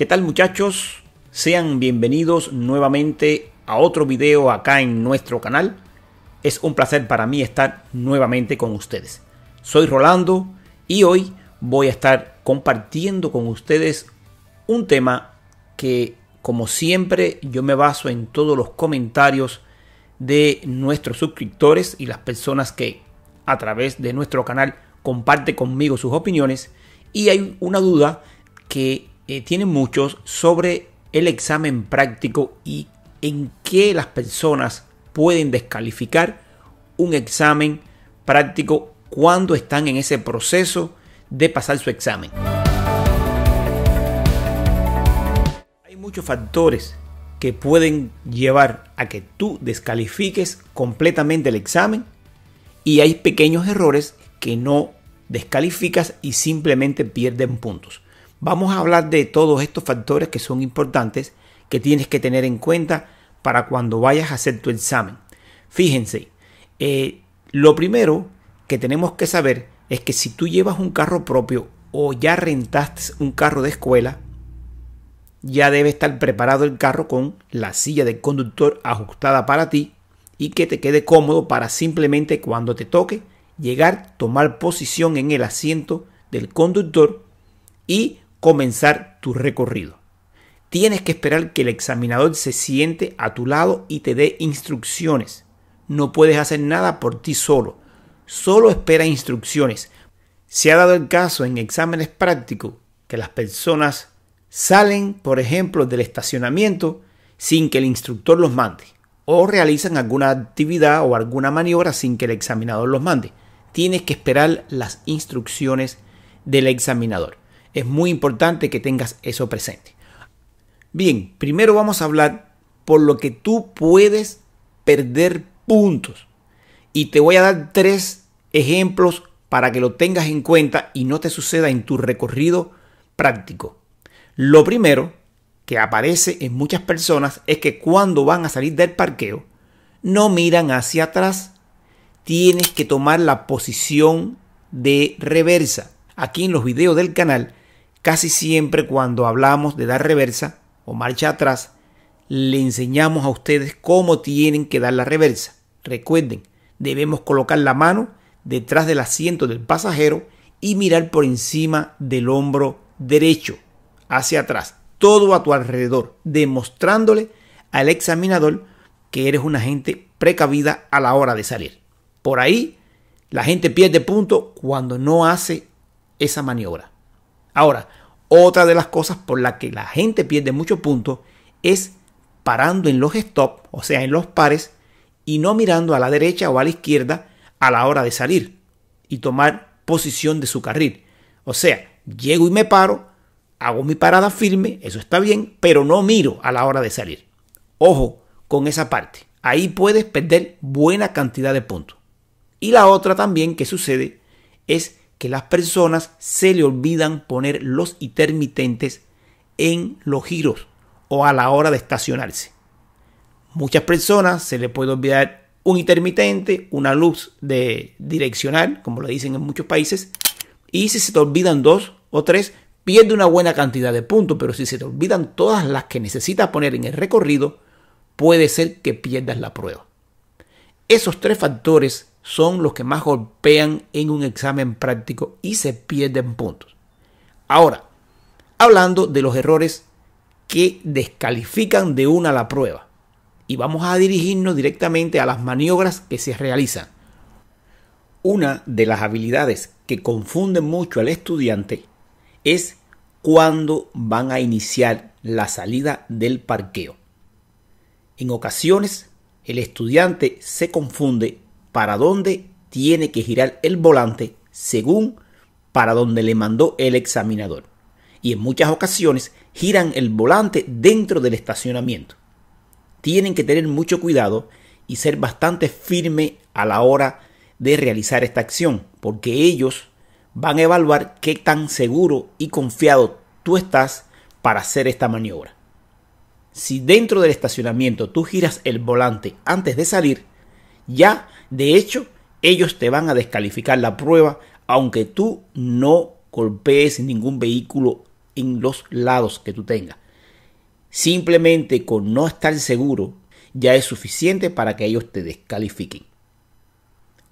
¿Qué tal muchachos? Sean bienvenidos nuevamente a otro video acá en nuestro canal. Es un placer para mí estar nuevamente con ustedes. Soy Rolando y hoy voy a estar compartiendo con ustedes un tema que como siempre yo me baso en todos los comentarios de nuestros suscriptores y las personas que a través de nuestro canal comparte conmigo sus opiniones y hay una duda que eh, tiene tienen muchos sobre el examen práctico y en qué las personas pueden descalificar un examen práctico cuando están en ese proceso de pasar su examen. Hay muchos factores que pueden llevar a que tú descalifiques completamente el examen y hay pequeños errores que no descalificas y simplemente pierden puntos. Vamos a hablar de todos estos factores que son importantes que tienes que tener en cuenta para cuando vayas a hacer tu examen. Fíjense, eh, lo primero que tenemos que saber es que si tú llevas un carro propio o ya rentaste un carro de escuela, ya debe estar preparado el carro con la silla del conductor ajustada para ti y que te quede cómodo para simplemente cuando te toque llegar, tomar posición en el asiento del conductor y comenzar tu recorrido. Tienes que esperar que el examinador se siente a tu lado y te dé instrucciones. No puedes hacer nada por ti solo. Solo espera instrucciones. Se ha dado el caso en exámenes prácticos que las personas salen, por ejemplo, del estacionamiento sin que el instructor los mande o realizan alguna actividad o alguna maniobra sin que el examinador los mande. Tienes que esperar las instrucciones del examinador. Es muy importante que tengas eso presente. Bien, primero vamos a hablar por lo que tú puedes perder puntos. Y te voy a dar tres ejemplos para que lo tengas en cuenta y no te suceda en tu recorrido práctico. Lo primero que aparece en muchas personas es que cuando van a salir del parqueo no miran hacia atrás. Tienes que tomar la posición de reversa. Aquí en los videos del canal Casi siempre cuando hablamos de dar reversa o marcha atrás, le enseñamos a ustedes cómo tienen que dar la reversa. Recuerden, debemos colocar la mano detrás del asiento del pasajero y mirar por encima del hombro derecho, hacia atrás, todo a tu alrededor, demostrándole al examinador que eres una gente precavida a la hora de salir. Por ahí, la gente pierde punto cuando no hace esa maniobra. Ahora, otra de las cosas por la que la gente pierde muchos puntos es parando en los stop, o sea, en los pares, y no mirando a la derecha o a la izquierda a la hora de salir y tomar posición de su carril. O sea, llego y me paro, hago mi parada firme, eso está bien, pero no miro a la hora de salir. Ojo con esa parte. Ahí puedes perder buena cantidad de puntos. Y la otra también que sucede es que las personas se le olvidan poner los intermitentes en los giros o a la hora de estacionarse. Muchas personas se le puede olvidar un intermitente, una luz de direccional, como lo dicen en muchos países, y si se te olvidan dos o tres, pierde una buena cantidad de puntos, pero si se te olvidan todas las que necesitas poner en el recorrido, puede ser que pierdas la prueba. Esos tres factores son los que más golpean en un examen práctico y se pierden puntos. Ahora, hablando de los errores que descalifican de una la prueba. Y vamos a dirigirnos directamente a las maniobras que se realizan. Una de las habilidades que confunden mucho al estudiante es cuando van a iniciar la salida del parqueo. En ocasiones, el estudiante se confunde para dónde tiene que girar el volante según para donde le mandó el examinador. Y en muchas ocasiones giran el volante dentro del estacionamiento. Tienen que tener mucho cuidado y ser bastante firme a la hora de realizar esta acción, porque ellos van a evaluar qué tan seguro y confiado tú estás para hacer esta maniobra. Si dentro del estacionamiento tú giras el volante antes de salir, ya, de hecho, ellos te van a descalificar la prueba aunque tú no golpees ningún vehículo en los lados que tú tengas. Simplemente con no estar seguro ya es suficiente para que ellos te descalifiquen.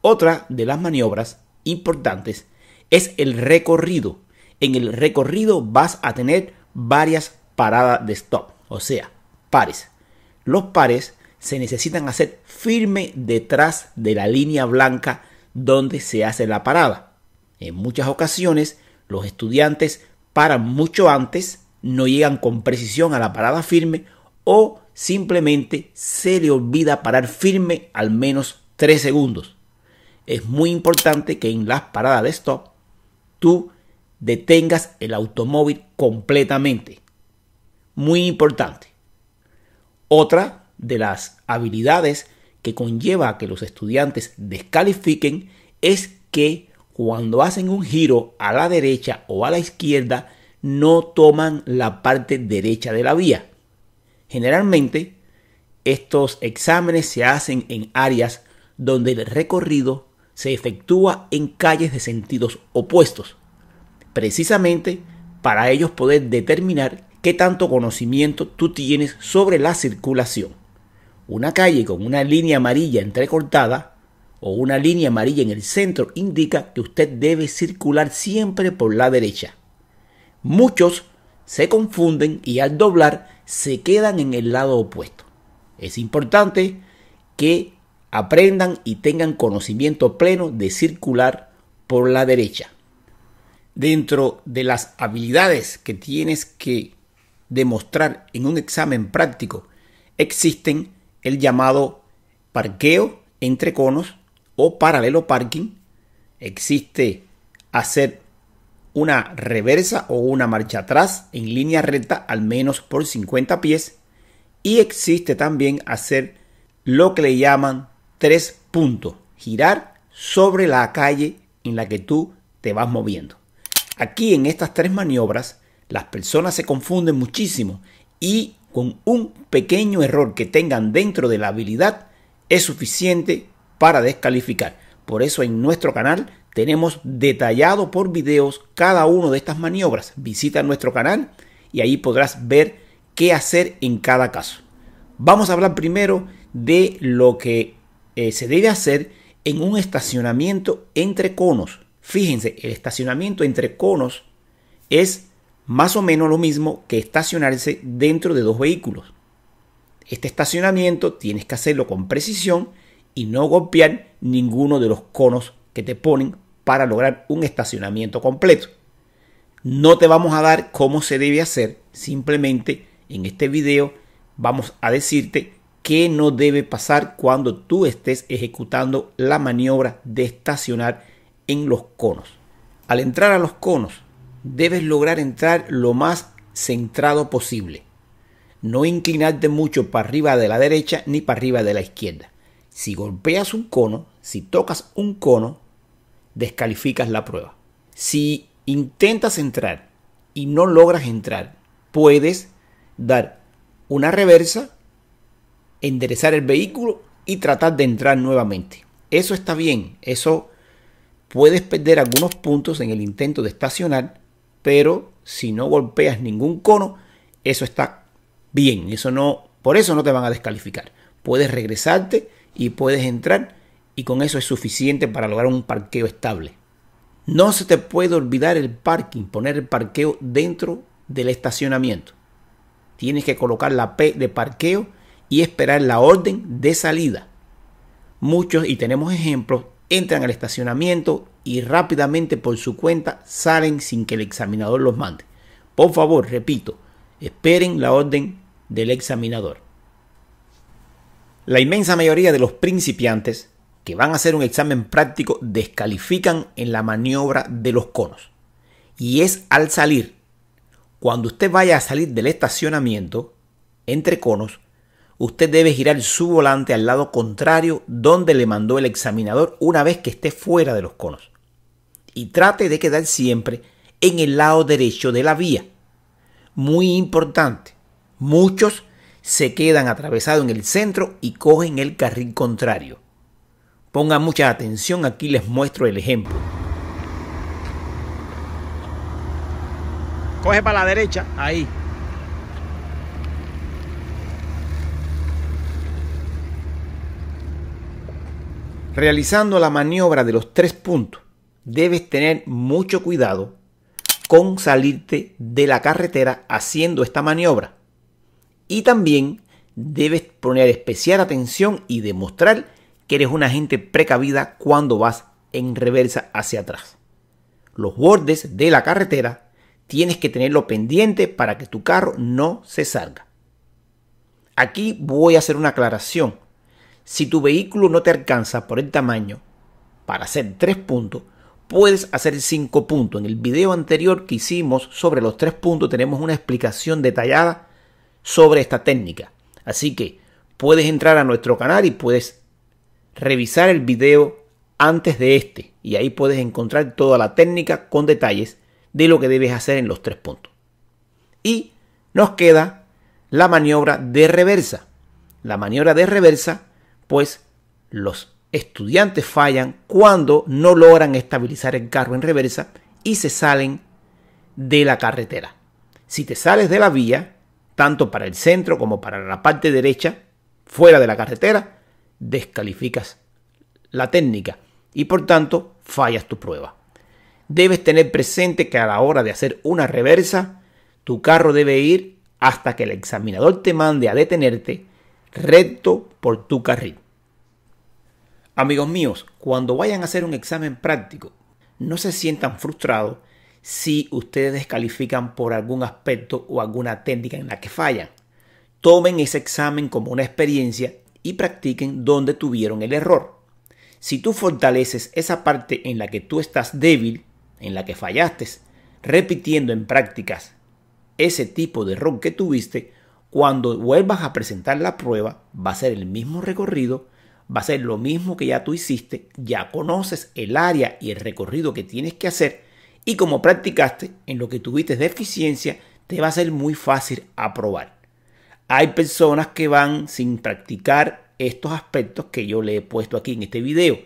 Otra de las maniobras importantes es el recorrido. En el recorrido vas a tener varias paradas de stop, o sea, pares. Los pares se necesitan hacer firme detrás de la línea blanca donde se hace la parada. En muchas ocasiones los estudiantes paran mucho antes, no llegan con precisión a la parada firme o simplemente se le olvida parar firme al menos 3 segundos. Es muy importante que en las paradas de stop tú detengas el automóvil completamente. Muy importante. Otra de las habilidades que conlleva que los estudiantes descalifiquen es que cuando hacen un giro a la derecha o a la izquierda no toman la parte derecha de la vía. Generalmente estos exámenes se hacen en áreas donde el recorrido se efectúa en calles de sentidos opuestos, precisamente para ellos poder determinar qué tanto conocimiento tú tienes sobre la circulación. Una calle con una línea amarilla entrecortada o una línea amarilla en el centro indica que usted debe circular siempre por la derecha. Muchos se confunden y al doblar se quedan en el lado opuesto. Es importante que aprendan y tengan conocimiento pleno de circular por la derecha. Dentro de las habilidades que tienes que demostrar en un examen práctico existen el llamado parqueo entre conos o paralelo parking. Existe hacer una reversa o una marcha atrás en línea recta al menos por 50 pies y existe también hacer lo que le llaman tres puntos, girar sobre la calle en la que tú te vas moviendo. Aquí en estas tres maniobras las personas se confunden muchísimo y con un pequeño error que tengan dentro de la habilidad es suficiente para descalificar. Por eso en nuestro canal tenemos detallado por videos cada una de estas maniobras. Visita nuestro canal y ahí podrás ver qué hacer en cada caso. Vamos a hablar primero de lo que eh, se debe hacer en un estacionamiento entre conos. Fíjense, el estacionamiento entre conos es más o menos lo mismo que estacionarse dentro de dos vehículos. Este estacionamiento tienes que hacerlo con precisión y no golpear ninguno de los conos que te ponen para lograr un estacionamiento completo. No te vamos a dar cómo se debe hacer, simplemente en este video vamos a decirte qué no debe pasar cuando tú estés ejecutando la maniobra de estacionar en los conos. Al entrar a los conos, debes lograr entrar lo más centrado posible. No inclinarte mucho para arriba de la derecha ni para arriba de la izquierda. Si golpeas un cono, si tocas un cono, descalificas la prueba. Si intentas entrar y no logras entrar, puedes dar una reversa, enderezar el vehículo y tratar de entrar nuevamente. Eso está bien, eso puedes perder algunos puntos en el intento de estacionar, pero si no golpeas ningún cono, eso está bien, eso no, por eso no te van a descalificar. Puedes regresarte y puedes entrar y con eso es suficiente para lograr un parqueo estable. No se te puede olvidar el parking, poner el parqueo dentro del estacionamiento. Tienes que colocar la P de parqueo y esperar la orden de salida. Muchos, y tenemos ejemplos, entran al estacionamiento y rápidamente por su cuenta salen sin que el examinador los mande. Por favor, repito, esperen la orden del examinador. La inmensa mayoría de los principiantes que van a hacer un examen práctico descalifican en la maniobra de los conos. Y es al salir, cuando usted vaya a salir del estacionamiento, entre conos, usted debe girar su volante al lado contrario donde le mandó el examinador una vez que esté fuera de los conos. Y trate de quedar siempre en el lado derecho de la vía. Muy importante, muchos se quedan atravesados en el centro y cogen el carril contrario. Pongan mucha atención, aquí les muestro el ejemplo. Coge para la derecha, ahí, realizando la maniobra de los tres puntos, debes tener mucho cuidado con salirte de la carretera haciendo esta maniobra. Y también debes poner especial atención y demostrar que eres una gente precavida cuando vas en reversa hacia atrás. Los bordes de la carretera tienes que tenerlo pendiente para que tu carro no se salga. Aquí voy a hacer una aclaración si tu vehículo no te alcanza por el tamaño para hacer 3 puntos, puedes hacer 5 puntos. En el video anterior que hicimos sobre los 3 puntos tenemos una explicación detallada sobre esta técnica. Así que puedes entrar a nuestro canal y puedes revisar el video antes de este y ahí puedes encontrar toda la técnica con detalles de lo que debes hacer en los 3 puntos. Y nos queda la maniobra de reversa. La maniobra de reversa pues los estudiantes fallan cuando no logran estabilizar el carro en reversa y se salen de la carretera. Si te sales de la vía, tanto para el centro como para la parte derecha, fuera de la carretera, descalificas la técnica y por tanto fallas tu prueba. Debes tener presente que a la hora de hacer una reversa, tu carro debe ir hasta que el examinador te mande a detenerte recto por tu carril. Amigos míos, cuando vayan a hacer un examen práctico, no se sientan frustrados si ustedes descalifican por algún aspecto o alguna técnica en la que fallan. Tomen ese examen como una experiencia y practiquen donde tuvieron el error. Si tú fortaleces esa parte en la que tú estás débil, en la que fallaste, repitiendo en prácticas ese tipo de error que tuviste, cuando vuelvas a presentar la prueba, va a ser el mismo recorrido, va a ser lo mismo que ya tú hiciste, ya conoces el área y el recorrido que tienes que hacer y como practicaste en lo que tuviste deficiencia, te va a ser muy fácil aprobar. Hay personas que van sin practicar estos aspectos que yo le he puesto aquí en este video.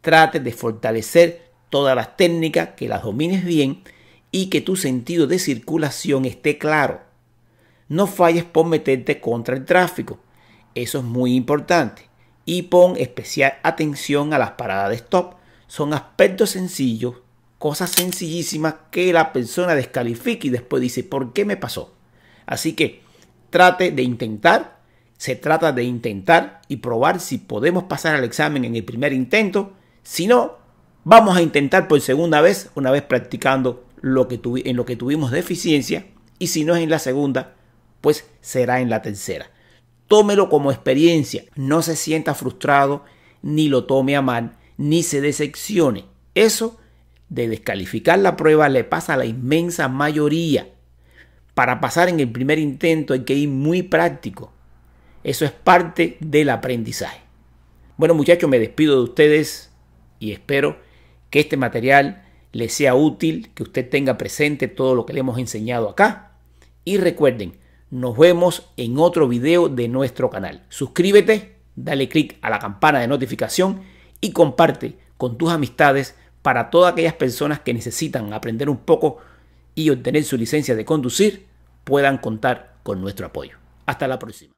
Trate de fortalecer todas las técnicas, que las domines bien y que tu sentido de circulación esté claro. No falles por meterte contra el tráfico. Eso es muy importante. Y pon especial atención a las paradas de stop. Son aspectos sencillos, cosas sencillísimas que la persona descalifica y después dice, ¿por qué me pasó? Así que trate de intentar, se trata de intentar y probar si podemos pasar al examen en el primer intento. Si no, vamos a intentar por segunda vez, una vez practicando lo que en lo que tuvimos deficiencia. Y si no es en la segunda, pues será en la tercera. Tómelo como experiencia, no se sienta frustrado, ni lo tome a mal, ni se decepcione. Eso de descalificar la prueba le pasa a la inmensa mayoría. Para pasar en el primer intento hay que ir muy práctico. Eso es parte del aprendizaje. Bueno muchachos, me despido de ustedes y espero que este material les sea útil, que usted tenga presente todo lo que le hemos enseñado acá. Y recuerden, nos vemos en otro video de nuestro canal. Suscríbete, dale click a la campana de notificación y comparte con tus amistades para todas aquellas personas que necesitan aprender un poco y obtener su licencia de conducir, puedan contar con nuestro apoyo. Hasta la próxima.